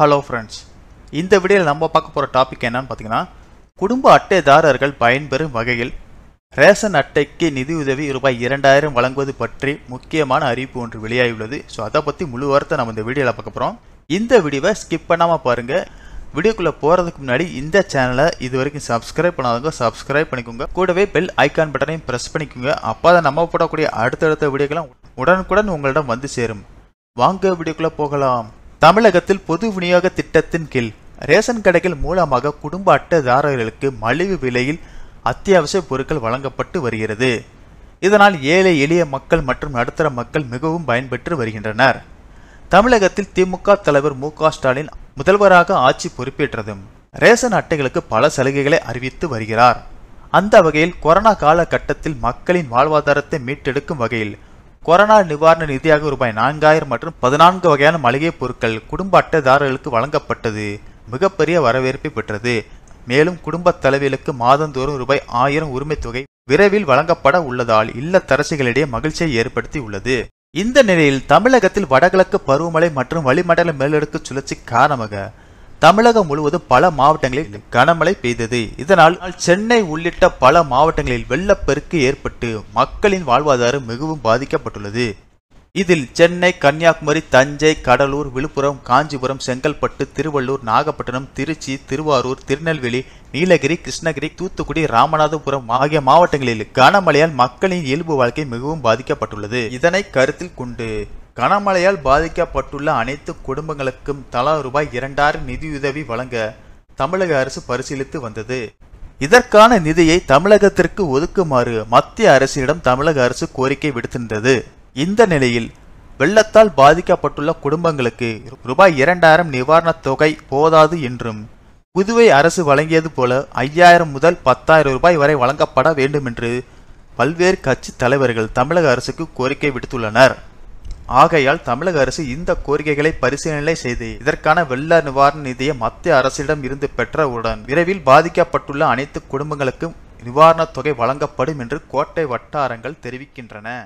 hello friends இந்த வீடியோவில் நம்ம பார்க்க போகிற டாபிக் என்னன்னு பார்த்தீங்கன்னா குடும்ப அட்டைதாரர்கள் பயன்பெறும் வகையில் ரேஷன் அட்டைக்கு நிதியுதவி ரூபாய் இரண்டாயிரம் வழங்குவது பற்றி முக்கியமான அறிவிப்பு ஒன்று வெளியாகியுள்ளது ஸோ அதை பற்றி முழு வாரத்தை நம்ம இந்த வீடியோவில் பார்க்க போகிறோம் இந்த வீடியோவை ஸ்கிப் பண்ணாமல் பாருங்கள் வீடியோக்குள்ளே போகிறதுக்கு முன்னாடி இந்த சேனலை இது வரைக்கும் சப்ஸ்கிரைப் பண்ணாதவங்க சப்ஸ்கிரைப் பண்ணிக்கோங்க கூடவே பெல் ஐக்கான் பட்டனையும் ப்ரெஸ் பண்ணிக்கோங்க அப்போ தான் நம்ம போடக்கூடிய அடுத்தடுத்த வீடியோக்கெல்லாம் உடனுக்குடன் உங்களிடம் வந்து சேரும் வாங்க வீடியோக்குள்ளே போகலாம் தமிழகத்தில் பொது விநியோக திட்டத்தின் கீழ் ரேஷன் கடைகள் மூலமாக குடும்ப அட்டைதாரர்களுக்கு மலிவு விலையில் அத்தியாவசிய பொருட்கள் வழங்கப்பட்டு வருகிறது இதனால் ஏழை எளிய மக்கள் மற்றும் நடுத்தர மக்கள் மிகவும் பயன்பெற்று வருகின்றனர் தமிழகத்தில் திமுக தலைவர் மு ஸ்டாலின் முதல்வராக ஆட்சி பொறுப்பேற்றதும் ரேஷன் அட்டைகளுக்கு பல சலுகைகளை அறிவித்து வருகிறார் அந்த வகையில் கொரோனா காலகட்டத்தில் மக்களின் வாழ்வாதாரத்தை மீட்டெடுக்கும் வகையில் கொரோனா நிவாரண நிதியாக ரூபாய் நான்காயிரம் மற்றும் பதினான்கு வகையான மளிகை பொருட்கள் குடும்ப அட்டைதாரர்களுக்கு வழங்கப்பட்டது மிகப்பெரிய வரவேற்பை பெற்றது மேலும் குடும்ப தலைவிகளுக்கு மாதந்தோறும் ரூபாய் ஆயிரம் உரிமை தொகை விரைவில் வழங்கப்பட உள்ளதால் இல்லத்தரசிகளிடையே மகிழ்ச்சியை ஏற்படுத்தி உள்ளது இந்த நிலையில் தமிழகத்தில் வடகிழக்கு பருவமழை மற்றும் வளிமண்டல மேலடுக்கு சுழற்சி காரணமாக தமிழகம் முழுவதும் பல மாவட்டங்களில் கனமழை பெய்தது இதனால் சென்னை உள்ளிட்ட பல மாவட்டங்களில் வெள்ளப்பெருக்கு ஏற்பட்டு மக்களின் வாழ்வாதாரம் மிகவும் பாதிக்கப்பட்டுள்ளது இதில் சென்னை கன்னியாகுமரி தஞ்சை கடலூர் விழுப்புரம் காஞ்சிபுரம் செங்கல்பட்டு திருவள்ளூர் நாகப்பட்டினம் திருச்சி திருவாரூர் திருநெல்வேலி நீலகிரி கிருஷ்ணகிரி தூத்துக்குடி ராமநாதபுரம் ஆகிய மாவட்டங்களில் கனமழையால் மக்களின் இயல்பு வாழ்க்கை மிகவும் பாதிக்கப்பட்டுள்ளது இதனை கருத்தில் கொண்டு கனமழையால் பாதிக்கப்பட்டுள்ள அனைத்து குடும்பங்களுக்கும் தலா ரூபாய் இரண்டாயிரம் நிதியுதவி வழங்க தமிழக அரசு பரிசீலித்து வந்தது இதற்கான நிதியை தமிழகத்திற்கு ஒதுக்குமாறு மத்திய அரசிடம் தமிழக அரசு கோரிக்கை விடுத்திருந்தது இந்த நிலையில் வெள்ளத்தால் பாதிக்கப்பட்டுள்ள குடும்பங்களுக்கு ரூபாய் இரண்டாயிரம் நிவாரணத் தொகை போதாது என்றும் புதுவை அரசு வழங்கியது போல ஐயாயிரம் முதல் பத்தாயிரம் ரூபாய் வரை வழங்கப்பட வேண்டும் என்று பல்வேறு கட்சி தலைவர்கள் தமிழக அரசுக்கு கோரிக்கை விடுத்துள்ளனர் ஆகையால் தமிழக அரசு இந்த கோரிக்கைகளை பரிசீலனை செய்து இதற்கான வெள்ள நிவாரண நிதியை மத்திய அரசிடம் இருந்து பெற்றவுடன் விரைவில் பாதிக்கப்பட்டுள்ள அனைத்து குடும்பங்களுக்கும் நிவாரணத் தொகை வழங்கப்படும் என்று கோட்டை வட்டாரங்கள் தெரிவிக்கின்றன